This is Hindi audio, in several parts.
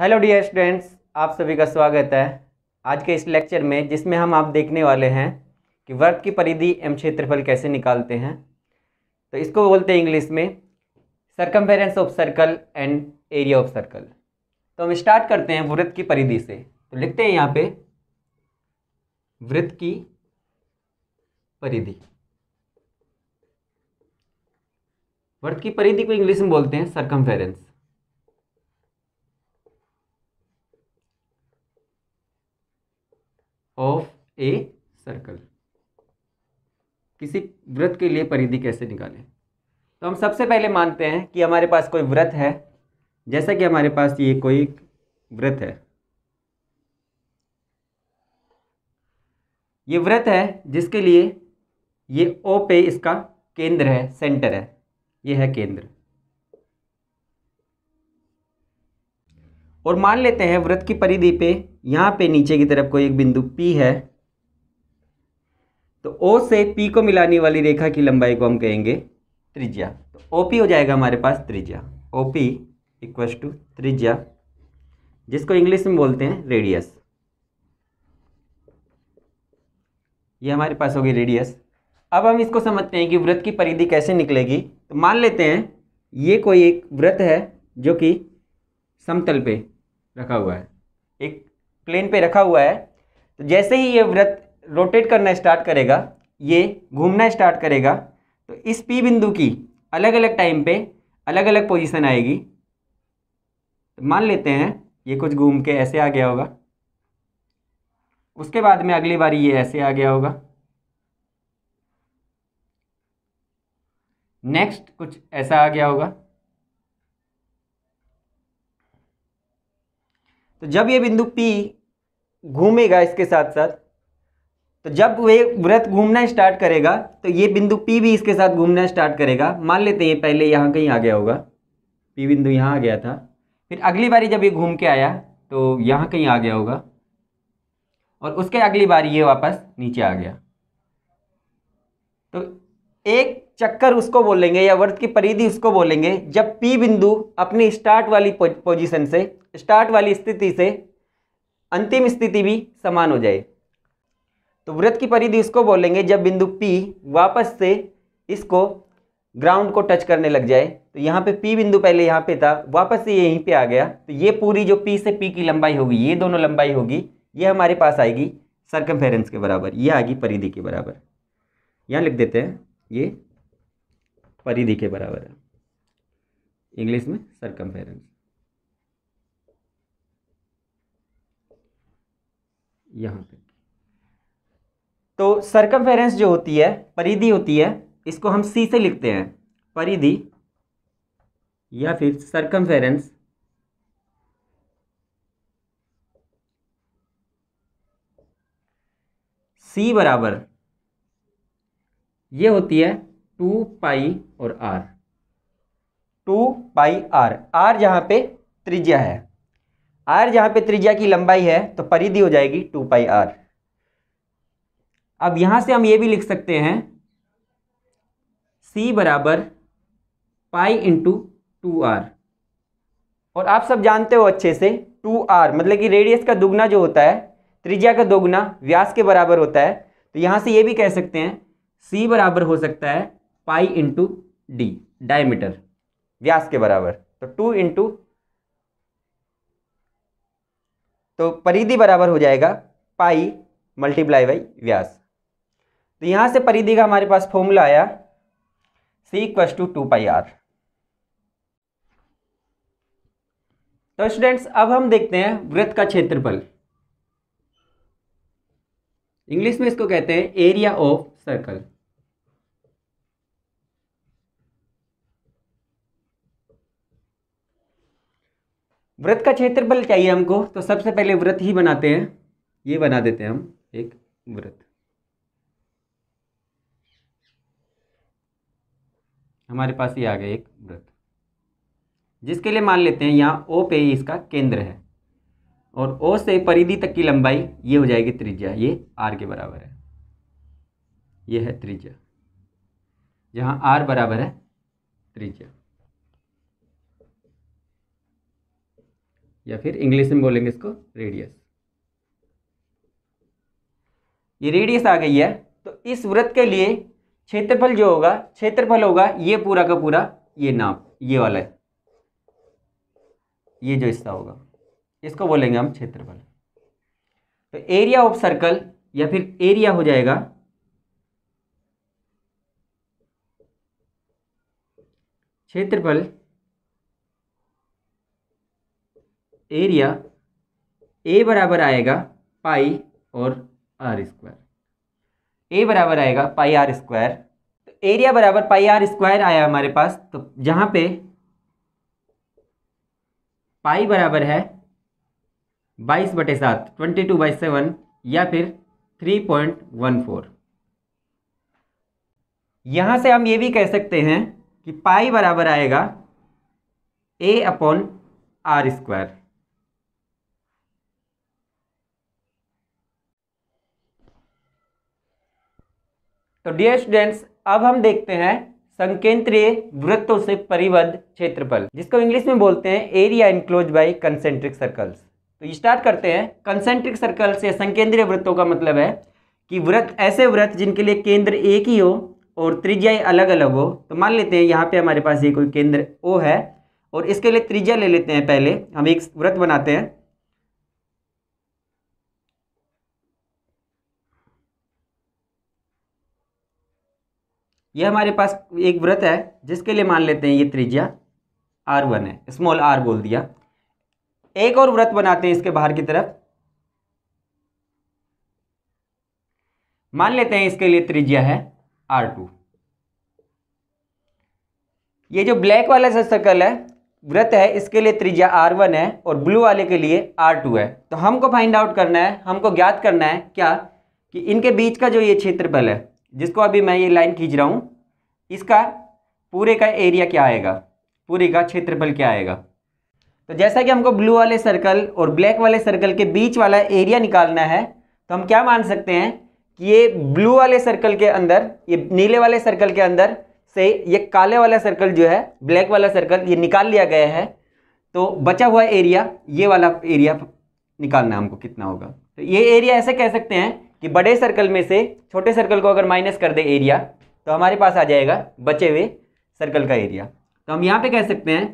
हेलो डियर स्टूडेंट्स आप सभी का स्वागत है आज के इस लेक्चर में जिसमें हम आप देखने वाले हैं कि वर्ग की परिधि एम क्षेत्रफल कैसे निकालते हैं तो इसको बोलते हैं इंग्लिश में circumference of circle and area of circle तो हम स्टार्ट करते हैं वृत्त की परिधि से तो लिखते हैं यहाँ पे वृत्त की परिधि वृत्त की परिधि को इंग्लिश में बोलते हैं सरकमफेरेंस ऑफ ए सर्कल किसी वृत्त के लिए परिधि कैसे निकालें तो हम सबसे पहले मानते हैं कि हमारे पास कोई व्रत है जैसा कि हमारे पास ये कोई व्रत है ये व्रत है जिसके लिए ये ओ पे इसका केंद्र है सेंटर है ये है केंद्र और मान लेते हैं व्रत की परिधि पे यहाँ पे नीचे की तरफ कोई एक बिंदु P है तो O से P को मिलाने वाली रेखा की लंबाई को हम कहेंगे त्रिज्या तो ओ पी हो जाएगा हमारे पास त्रिज्या ओ पी इक्व टू त्रिज्या जिसको इंग्लिश में बोलते हैं रेडियस ये हमारे पास होगी रेडियस अब हम इसको समझते हैं कि व्रत की परिधि कैसे निकलेगी तो मान लेते हैं ये कोई एक व्रत है जो कि समतल पे रखा हुआ है एक प्लेन पे रखा हुआ है तो जैसे ही ये व्रत रोटेट करना स्टार्ट करेगा ये घूमना स्टार्ट करेगा तो इस पी बिंदु की अलग अलग टाइम पे अलग अलग पोजीशन आएगी तो मान लेते हैं ये कुछ घूम के ऐसे आ गया होगा उसके बाद में अगली बार ये ऐसे आ गया होगा नेक्स्ट कुछ ऐसा आ गया होगा तो जब ये बिंदु P घूमेगा इसके साथ साथ तो जब वे व्रत घूमना स्टार्ट करेगा तो ये बिंदु P भी इसके साथ घूमना स्टार्ट करेगा मान लेते हैं पहले यहाँ कहीं आ गया होगा P बिंदु यहाँ आ गया था फिर अगली बारी जब ये घूम के आया तो यहाँ कहीं आ गया होगा और उसके अगली बार ये वापस नीचे आ गया तो एक चक्कर उसको बोलेंगे या वर्त की परिधि उसको बोलेंगे जब पी बिंदु अपनी स्टार्ट वाली पोजीशन से स्टार्ट वाली स्थिति से अंतिम स्थिति भी समान हो जाए तो वृत्त की परिधि उसको बोलेंगे जब बिंदु पी वापस से इसको ग्राउंड को टच करने लग जाए तो यहाँ पे पी बिंदु पहले यहाँ पे था वापस से यहीं पे आ गया तो ये पूरी जो पी से पी की लंबाई होगी ये दोनों लंबाई होगी ये हमारे पास आएगी सरकम के बराबर ये आ गई परिधि के बराबर यहाँ लिख देते हैं ये परिधि के बराबर है इंग्लिश में सरकमफेरेंस यहाँ तक तो सरकमफेरेंस जो होती है परिधि होती है इसको हम सी से लिखते हैं परिधि या फिर सरकमफेरेंस सी बराबर ये होती है टू पाई और R two pi R R जहाँ पे त्रिज्या है आर जहाँ पे त्रिज्या की लंबाई है तो परिधि हो जाएगी टू पाई आर अब यहाँ से हम ये भी लिख सकते हैं सी बराबर पाई इंटू टू आर और आप सब जानते हो अच्छे से टू आर मतलब कि रेडियस का दुगना जो होता है त्रिज्या का दोगुना व्यास के बराबर होता है तो यहाँ से ये भी कह सकते हैं सी बराबर हो सकता है पाई इंटू डी डायमीटर व्यास के बराबर तो टू इंटू तो परिधि बराबर हो जाएगा पाई मल्टीप्लाई बाई व्यास तो यहां से परिधि का हमारे पास फॉर्मूला आया C equals two two pi R तो स्टूडेंट्स अब हम देखते हैं वृत्त का क्षेत्रफल इंग्लिश में इसको कहते हैं एरिया ऑफ सर्कल व्रत का क्षेत्रफल चाहिए हमको तो सबसे पहले व्रत ही बनाते हैं ये बना देते हैं हम एक व्रत हमारे पास ये आ गया एक व्रत जिसके लिए मान लेते हैं यहाँ ओ पे इसका केंद्र है और ओ से परिधि तक की लंबाई ये हो जाएगी त्रिज्या ये आर के बराबर है ये है त्रिज्या जहाँ आर बराबर है त्रिज्या या फिर इंग्लिश में बोलेंगे इसको रेडियस ये रेडियस आ गई है तो इस व्रत के लिए क्षेत्रफल जो होगा क्षेत्रफल होगा ये पूरा का पूरा ये नाम ये वाला है ये जो हिस्सा होगा इसको बोलेंगे हम क्षेत्रफल तो एरिया ऑफ सर्कल या फिर एरिया हो जाएगा क्षेत्रफल एरिया ए बराबर आएगा पाई और आर स्क्वायर ए बराबर आएगा पाई आर स्क्वायर तो एरिया बराबर पाई आर स्क्वायर आया हमारे पास तो जहाँ पे पाई बराबर है बाईस बटे सात ट्वेंटी टू बाई सेवन या फिर थ्री पॉइंट वन फोर यहाँ से हम ये भी कह सकते हैं कि पाई बराबर आएगा ए अपॉन आर स्क्वायर तो डियर स्टूडेंट्स अब हम देखते हैं संकेंद्रीय वृत्तों से परिबद्ध क्षेत्रफल जिसको इंग्लिश में बोलते हैं area enclose by concentric circles तो स्टार्ट करते हैं कंसेंट्रिक सर्कल से संकेंद्रीय वृत्तों का मतलब है कि व्रत ऐसे व्रत जिनके लिए केंद्र एक ही हो और त्रिज्याएँ अलग अलग हो तो मान लेते हैं यहाँ पे हमारे पास ये कोई केंद्र ओ है और इसके लिए त्रिज्या ले लेते हैं पहले हम एक व्रत बनाते हैं ये हमारे पास एक व्रत है जिसके लिए मान लेते हैं ये त्रिज्या आर वन है स्मॉल आर बोल दिया एक और व्रत बनाते हैं इसके बाहर की तरफ मान लेते हैं इसके लिए त्रिज्या है आर टू ये जो ब्लैक वाला जो सर्कल है व्रत है इसके लिए त्रिज्या आर वन है और ब्लू वाले के लिए आर टू है तो हमको फाइंड आउट करना है हमको ज्ञात करना है क्या कि इनके बीच का जो ये क्षेत्रफल है जिसको अभी मैं ये लाइन खींच रहा हूँ इसका पूरे का एरिया क्या आएगा पूरे का क्षेत्रफल क्या आएगा तो जैसा कि हमको ब्लू वाले सर्कल और ब्लैक वाले सर्कल के बीच वाला एरिया निकालना है तो हम क्या मान सकते हैं कि ये ब्लू वाले सर्कल के अंदर ये नीले वाले सर्कल के अंदर से ये काले वाला सर्कल जो है ब्लैक वाला सर्कल ये निकाल लिया गया है तो बचा हुआ एरिया ये वाला एरिया निकालना हमको कितना होगा तो ये एरिया ऐसे कह सकते हैं कि बड़े सर्कल में से छोटे सर्कल को अगर माइनस कर दे एरिया तो हमारे पास आ जाएगा बचे हुए सर्कल का एरिया तो हम यहाँ पे कह सकते हैं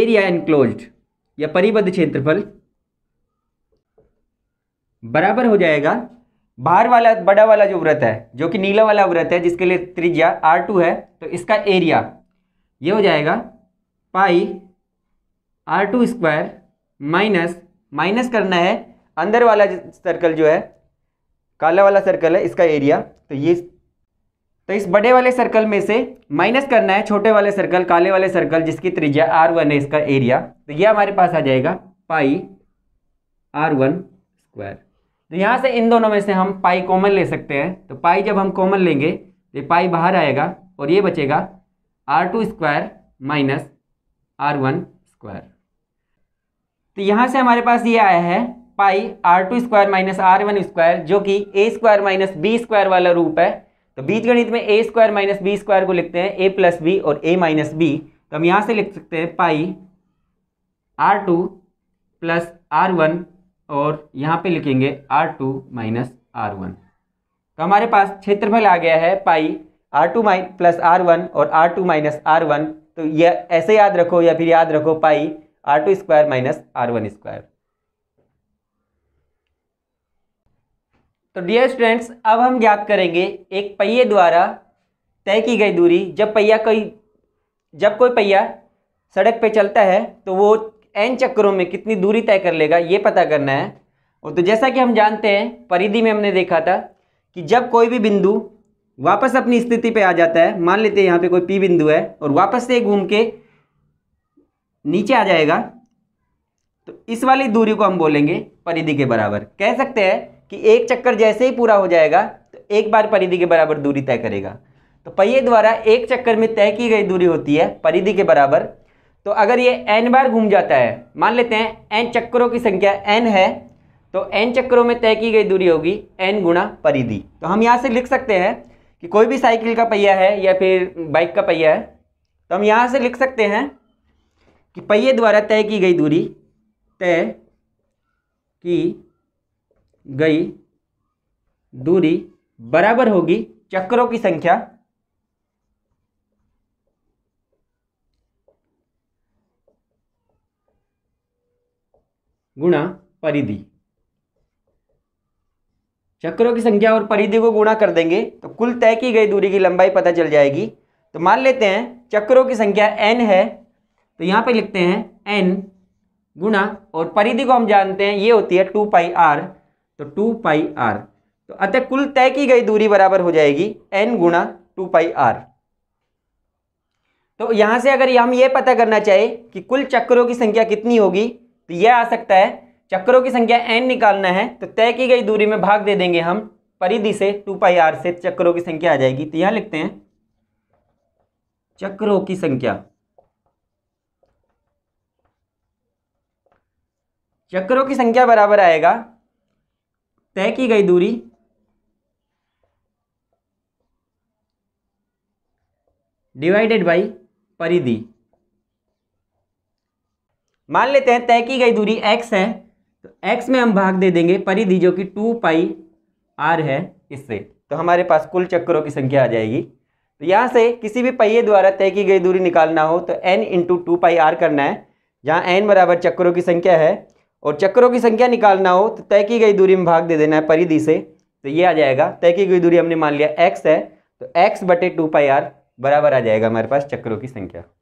एरिया इनक्लोज या परिबद्ध क्षेत्रफल बराबर हो जाएगा बाहर वाला बड़ा वाला जो व्रत है जो कि नीला वाला व्रत है जिसके लिए त्रिज्या आर टू है तो इसका एरिया ये हो जाएगा pi R two square minus minus करना है अंदर वाला सर्कल जो है काला वाला सर्कल है इसका एरिया तो ये तो इस बड़े वाले सर्कल में से माइनस करना है छोटे वाले सर्कल काले वाले सर्कल जिसकी त्रिज्या आर वन है इसका एरिया तो ये हमारे पास आ जाएगा पाई आर वन स्क्वायर तो यहाँ से इन दोनों में से हम पाई कॉमन ले सकते हैं तो पाई जब हम कॉमन लेंगे तो पाई बाहर आएगा और ये बचेगा R two square minus R one square तो यहाँ से हमारे पास ये आया है pi R two square minus R one square जो कि A square minus B square वाला रूप है तो बीज गणित में A square minus B square को लिखते हैं ए प्लस बी और ए माइनस बी तो हम यहाँ से लिख सकते हैं pi R two plus R one और यहाँ पे लिखेंगे R two minus R one तो हमारे पास क्षेत्रफल आ गया है pi R two minus plus R one और R two minus R one तो यह ऐसे याद रखो या फिर याद रखो pi R two square minus R one square तो डियर स्टूडेंट्स अब हम ज्ञात करेंगे एक पहिए द्वारा तय की गई दूरी जब पहिया कोई जब कोई पहिया सड़क पे चलता है तो वो एन चक्करों में कितनी दूरी तय कर लेगा ये पता करना है और तो जैसा कि हम जानते हैं परिधि में हमने देखा था कि जब कोई भी बिंदु वापस अपनी स्थिति पे आ जाता है मान लेते हैं यहाँ पे कोई पी बिंदु है और वापस से घूम के नीचे आ जाएगा तो इस वाली दूरी को हम बोलेंगे परिधि के बराबर कह सकते हैं कि एक चक्कर जैसे ही पूरा हो जाएगा तो एक बार परिधि के बराबर दूरी तय करेगा तो पहिए द्वारा एक चक्कर में तय की गई दूरी होती है परिधि के बराबर तो अगर ये एन बार घूम जाता है मान लेते हैं एन चक्करों की संख्या एन है तो एन चक्करों में तय की गई दूरी होगी एन गुणा परिधि तो हम यहाँ से लिख सकते हैं कि कोई भी साइकिल का पहिया है या फिर बाइक का पहिया है तो हम यहाँ से लिख सकते हैं कि पहिए द्वारा तय की गई दूरी तय की गई दूरी बराबर होगी चक्रों की संख्या गुणा परिधि चक्रों की संख्या और परिधि को गुणा कर देंगे तो कुल तय की गई दूरी की लंबाई पता चल जाएगी तो मान लेते हैं चक्रों की संख्या एन है तो यहां पे लिखते हैं एन गुणा और परिधि को हम जानते हैं ये होती है टू पाई आर तो टू पाई आर तो अतः कुल तय की गई दूरी बराबर हो जाएगी एन गुणा टू पाई आर तो यहां से अगर हम ये पता करना चाहे कि कुल चक्रों की संख्या कितनी होगी तो यह आ सकता है चक्रों की संख्या एन निकालना है तो तय की गई दूरी में भाग दे देंगे हम परिधि से टू पाई आर से चक्रों की संख्या आ जाएगी तो यहां लिखते हैं चक्रों की संख्या चक्रों की संख्या बराबर आएगा तय की गई दूरी डिवाइडेड बाई परिधि मान लेते हैं तय की गई दूरी x है तो x में हम भाग दे देंगे परिधि जो कि टू पाई आर है इससे तो हमारे पास कुल चक्करों की संख्या आ जाएगी तो यहाँ से किसी भी पहिए द्वारा तय की गई दूरी निकालना हो तो n into two pi R करना है जहाँ n बराबर चक्करों की संख्या है और चक्करों की संख्या निकालना हो तो तय की गई दूरी में भाग दे देना है परिधि से तो ये आ जाएगा तय की गई दूरी हमने मान लिया एक्स है तो एक्स बटे टू पाई आर बराबर आ जाएगा हमारे पास चक्करों की संख्या